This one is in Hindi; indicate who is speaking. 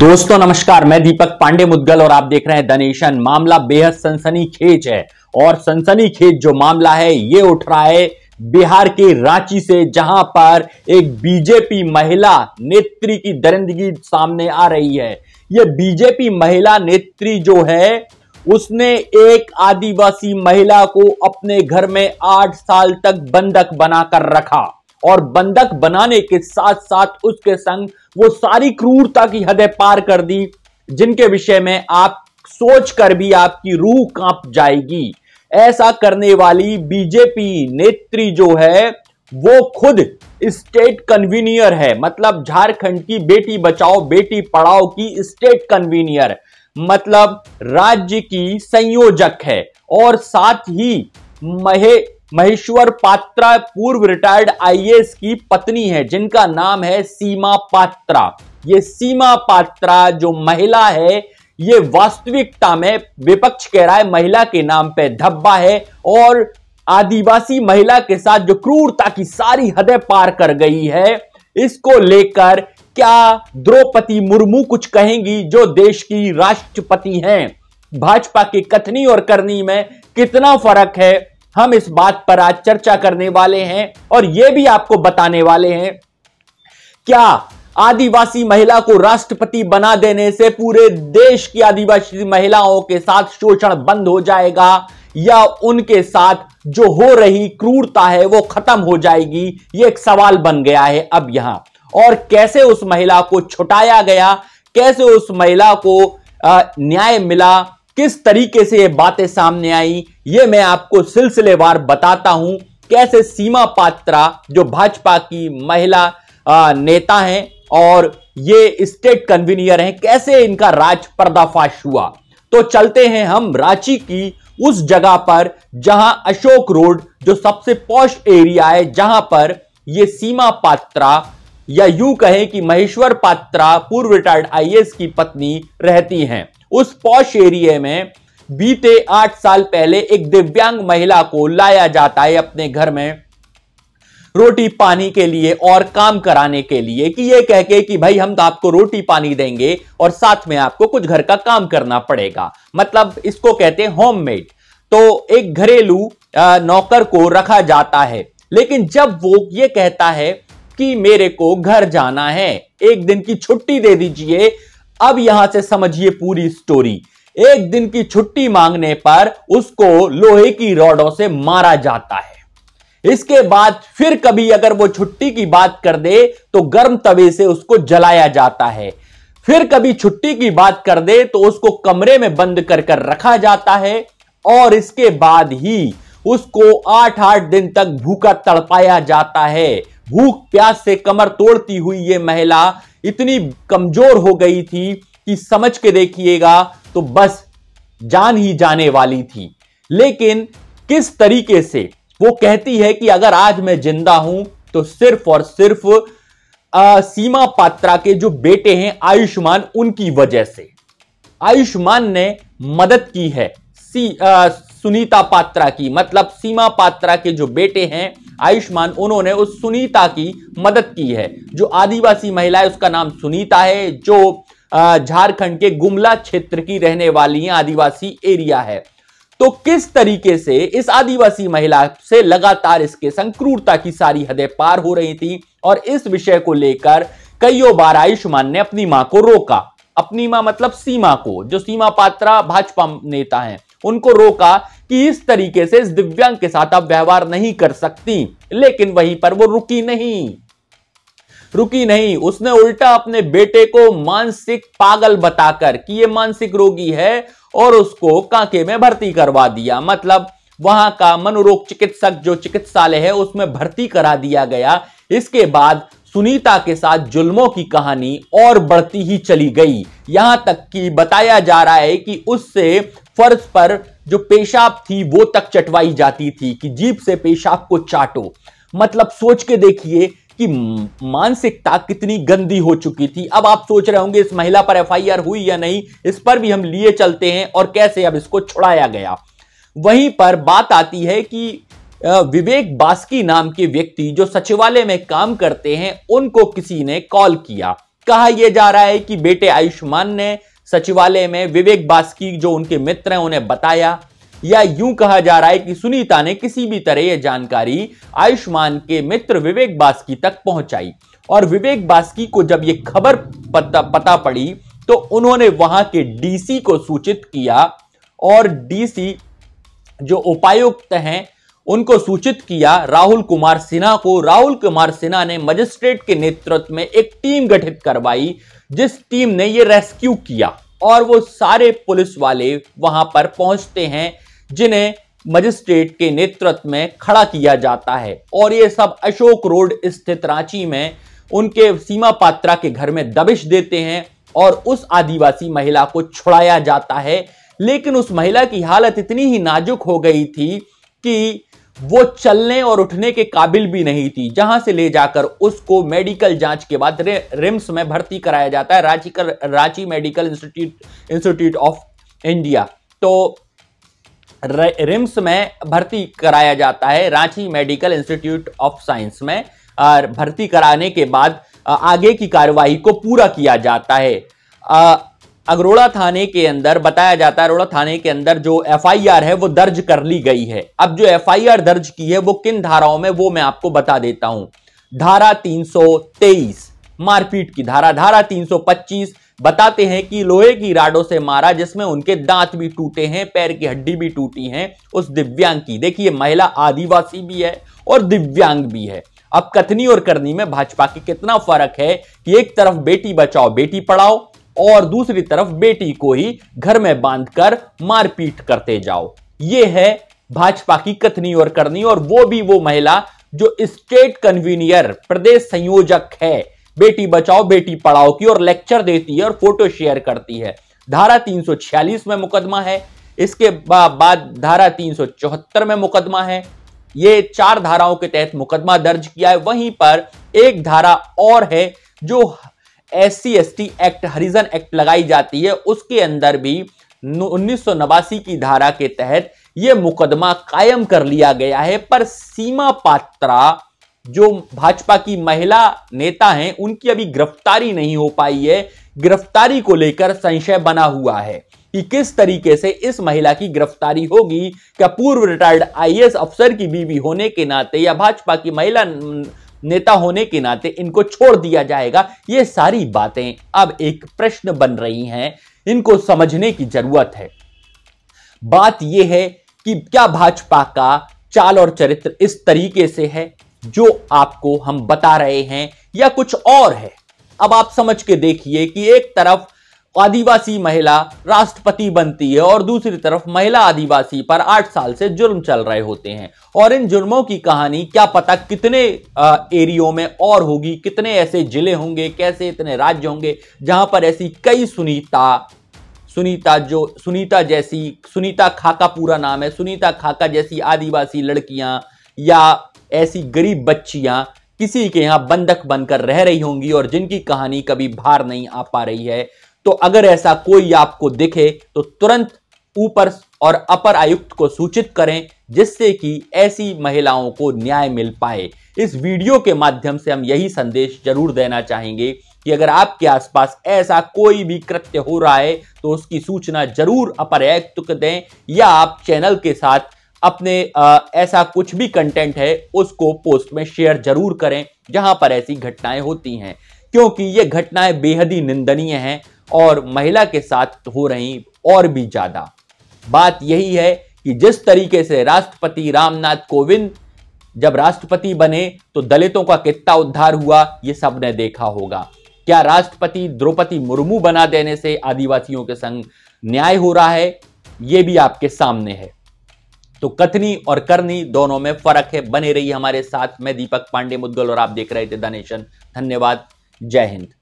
Speaker 1: दोस्तों नमस्कार मैं दीपक पांडे मुद्गल और आप देख रहे हैं दनेशन मामला बेहद सनसनीखेज है और सनसनीखेज जो मामला है ये उठ रहा है बिहार के रांची से जहां पर एक बीजेपी महिला नेत्री की दरिंदगी सामने आ रही है ये बीजेपी महिला नेत्री जो है उसने एक आदिवासी महिला को अपने घर में आठ साल तक बंधक बनाकर रखा और बंधक बनाने के साथ साथ उसके संग वो सारी क्रूरता की हदें पार कर दी जिनके विषय में आप सोच कर भी आपकी रूह कांप जाएगी ऐसा करने वाली बीजेपी नेत्री जो है वो खुद स्टेट कन्वीनियर है मतलब झारखंड की बेटी बचाओ बेटी पढ़ाओ की स्टेट कन्वीनियर मतलब राज्य की संयोजक है और साथ ही महे महेश्वर पात्रा पूर्व रिटायर्ड आईएएस की पत्नी है जिनका नाम है सीमा पात्रा ये सीमा पात्रा जो महिला है ये वास्तविकता में विपक्ष कह रहा है महिला के नाम पे धब्बा है और आदिवासी महिला के साथ जो क्रूरता की सारी हदें पार कर गई है इसको लेकर क्या द्रौपदी मुर्मू कुछ कहेंगी जो देश की राष्ट्रपति हैं भाजपा के कथनी और करनी में कितना फर्क है हम इस बात पर आज चर्चा करने वाले हैं और यह भी आपको बताने वाले हैं क्या आदिवासी महिला को राष्ट्रपति बना देने से पूरे देश की आदिवासी महिलाओं के साथ शोषण बंद हो जाएगा या उनके साथ जो हो रही क्रूरता है वो खत्म हो जाएगी ये एक सवाल बन गया है अब यहां और कैसे उस महिला को छुटाया गया कैसे उस महिला को न्याय मिला किस तरीके से ये बातें सामने आई ये मैं आपको सिलसिलेवार बताता हूं कैसे सीमा पात्रा जो भाजपा की महिला नेता हैं और ये स्टेट कन्वीनियर हैं कैसे इनका राज पर्दाफाश हुआ तो चलते हैं हम रांची की उस जगह पर जहां अशोक रोड जो सबसे पौश एरिया है जहां पर ये सीमा पात्रा या यूं कहें कि महेश्वर पात्रा पूर्व रिटायर्ड आईएएस की पत्नी रहती हैं उस पॉश एरिया में बीते आठ साल पहले एक दिव्यांग महिला को लाया जाता है अपने घर में रोटी पानी के लिए और काम कराने के लिए कि ये कह के कि भाई हम तो आपको रोटी पानी देंगे और साथ में आपको कुछ घर का काम करना पड़ेगा मतलब इसको कहते हैं होममेड तो एक घरेलू नौकर को रखा जाता है लेकिन जब वो ये कहता है कि मेरे को घर जाना है एक दिन की छुट्टी दे दीजिए अब यहां से समझिए पूरी स्टोरी एक दिन की छुट्टी मांगने पर उसको लोहे की रॉडों से मारा जाता है इसके बाद फिर कभी अगर वो छुट्टी की बात कर दे तो गर्म तवे से उसको जलाया जाता है फिर कभी छुट्टी की बात कर दे तो उसको कमरे में बंद कर कर रखा जाता है और इसके बाद ही उसको आठ आठ दिन तक भूखा तड़पाया जाता है भूख प्यास से कमर तोड़ती हुई ये महिला इतनी कमजोर हो गई थी कि समझ के देखिएगा तो बस जान ही जाने वाली थी लेकिन किस तरीके से वो कहती है कि अगर आज मैं जिंदा हूं तो सिर्फ और सिर्फ आ, सीमा पात्रा के जो बेटे हैं आयुष्मान उनकी वजह से आयुष्मान ने मदद की है सी आ, सुनीता पात्रा की मतलब सीमा पात्रा के जो बेटे हैं आयुष्मान उन्होंने उस सुनीता की मदद की है जो आदिवासी महिला है उसका नाम सुनीता है जो झारखंड के गुमला क्षेत्र की रहने वाली है आदिवासी एरिया है तो किस तरीके से इस आदिवासी महिला से लगातार इसके संक्रूरता की सारी हदें पार हो रही थी और इस विषय को लेकर कईयों बार आयुष्मान ने अपनी मां को रोका अपनी मां मतलब सीमा को जो सीमा पात्रा भाजपा नेता हैं उनको रोका कि इस तरीके से इस दिव्यांग के साथ आप व्यवहार नहीं कर सकती लेकिन वहीं पर वो रुकी नहीं रुकी नहीं उसने उल्टा अपने बेटे को मानसिक पागल बताकर कि ये मानसिक रोगी है और उसको कांके में भर्ती करवा दिया मतलब वहां का मनोरोग चिकित्सक जो चिकित्सालय है उसमें भर्ती करा दिया गया इसके बाद सुनीता के साथ जुल्मों की कहानी और बढ़ती ही चली गई यहां तक कि बताया जा रहा है कि उससे फर्श पर जो पेशाब थी वो तक चटवाई जाती थी कि जीप से पेशाब को चाटो मतलब सोच के देखिए कि मानसिकता कितनी गंदी हो चुकी थी अब आप सोच रहे होंगे इस महिला पर एफआईआर हुई या नहीं इस पर भी हम लिए चलते हैं और कैसे अब इसको छुड़ाया गया वहीं पर बात आती है कि विवेक बास्की नाम के व्यक्ति जो सचिवालय में काम करते हैं उनको किसी ने कॉल किया कहा यह जा रहा है कि बेटे आयुष्मान ने सचिवालय में विवेक बास्की जो उनके मित्र हैं उन्हें बताया या यूं कहा जा रहा है कि सुनीता ने किसी भी तरह यह जानकारी आयुष्मान के मित्र विवेक बास्की तक पहुंचाई और विवेक बास्की को जब यह खबर पता, पता पड़ी तो उन्होंने वहां के डीसी को सूचित किया और डीसी जो उपायुक्त हैं उनको सूचित किया राहुल कुमार सिन्हा को राहुल कुमार सिन्हा ने मजिस्ट्रेट के नेतृत्व में एक टीम गठित करवाई जिस टीम ने ये रेस्क्यू किया और वो सारे पुलिस वाले वहां पर पहुंचते हैं जिन्हें मजिस्ट्रेट के नेतृत्व में खड़ा किया जाता है और ये सब अशोक रोड स्थित रांची में उनके सीमा पात्रा के घर में दबिश देते हैं और उस आदिवासी महिला को छुड़ाया जाता है लेकिन उस महिला की हालत इतनी ही नाजुक हो गई थी कि वो चलने और उठने के काबिल भी नहीं थी जहां से ले जाकर उसको मेडिकल जांच के बाद रे, रिम्स में भर्ती कराया जाता है रांची कर Ranchi medical institute institute of India तो रिम्स में भर्ती कराया जाता है Ranchi medical institute of science में और भर्ती कराने के बाद आगे की कार्यवाही को पूरा किया जाता है अगरोड़ा थाने के अंदर बताया जाता है अरोड़ा थाने के अंदर जो एफआईआर है वो दर्ज कर ली गई है अब जो एफआईआर दर्ज की है वो किन धाराओं में वो मैं आपको बता देता हूं धारा 323 मारपीट की धारा धारा 325 बताते हैं कि लोहे की राडों से मारा जिसमें उनके दांत भी टूटे हैं पैर की हड्डी भी टूटी है उस दिव्यांग की देखिए महिला आदिवासी भी है और दिव्यांग भी है अब कथनी और करनी में भाजपा की कितना फर्क है कि एक तरफ बेटी बचाओ बेटी पढ़ाओ और दूसरी तरफ बेटी को ही घर में बांधकर मारपीट करते जाओ ये है भाजपा की कथनी और करनी और वो भी वो महिला जो स्टेट कन्वीनियर प्रदेश संयोजक है बेटी बचाओ बेटी पढ़ाओ की और लेक्चर देती है और फोटो शेयर करती है धारा 346 में मुकदमा है इसके बाद धारा 374 में मुकदमा है ये चार धाराओं के तहत मुकदमा दर्ज किया है वहीं पर एक धारा और है जो S C act Harijan act लगाई जाती है उसके अंदर भी उन्नीस की धारा के तहत यह मुकदमा कायम कर लिया गया है पर सीमा पात्रा जो भाजपा की महिला नेता हैं उनकी अभी गिरफ्तारी नहीं हो पाई है गिरफ्तारी को लेकर संशय बना हुआ है कि किस तरीके से इस महिला की गिरफ्तारी होगी क्या पूर्व रिटायर्ड आईएएस अफसर की बीवी होने के नाते या भाजपा की महिला नेता होने के नाते इनको छोड़ दिया जाएगा ये सारी बातें अब एक प्रश्न बन रही हैं इनको समझने की जरूरत है बात यह है कि क्या भाजपा का चाल और चरित्र इस तरीके से है जो आपको हम बता रहे हैं या कुछ और है अब आप समझ के देखिए कि एक तरफ आदिवासी महिला राष्ट्रपति बनती है और दूसरी तरफ महिला आदिवासी पर आठ साल से जुर्म चल रहे होते हैं और इन जुर्मों की कहानी क्या पता कितने एरियो में और होगी कितने ऐसे जिले होंगे कैसे इतने राज्य होंगे जहां पर ऐसी कई सुनीता सुनीता जो सुनीता जैसी सुनीता खाका पूरा नाम है सुनीता खाका जैसी आदिवासी लड़कियां या ऐसी गरीब बच्चियां किसी के यहाँ बंधक बनकर रह रही होंगी और जिनकी कहानी कभी भार नहीं आ पा रही है तो अगर ऐसा कोई आपको दिखे तो तुरंत ऊपर और अपर आयुक्त को सूचित करें जिससे कि ऐसी महिलाओं को न्याय मिल पाए इस वीडियो के माध्यम से हम यही संदेश जरूर देना चाहेंगे कि अगर आपके आसपास ऐसा कोई भी कृत्य हो रहा है तो उसकी सूचना जरूर अपर आयुक्त को दें या आप चैनल के साथ अपने आ, ऐसा कुछ भी कंटेंट है उसको पोस्ट में शेयर जरूर करें जहां पर ऐसी घटनाएं होती हैं क्योंकि ये घटनाएं बेहद ही निंदनीय हैं और महिला के साथ हो रही और भी ज़्यादा बात यही है कि जिस तरीके से राष्ट्रपति रामनाथ कोविंद जब राष्ट्रपति बने तो दलितों का कितना उद्धार हुआ ये सबने देखा होगा क्या राष्ट्रपति द्रौपदी मुर्मू बना देने से आदिवासियों के संग न्याय हो रहा है ये भी आपके सामने है तो कथनी और करनी दोनों में फर्क है बने रही हमारे साथ मैं दीपक पांडे मुद्गल और आप देख रहे थे धनेशन धन्यवाद जय हिंद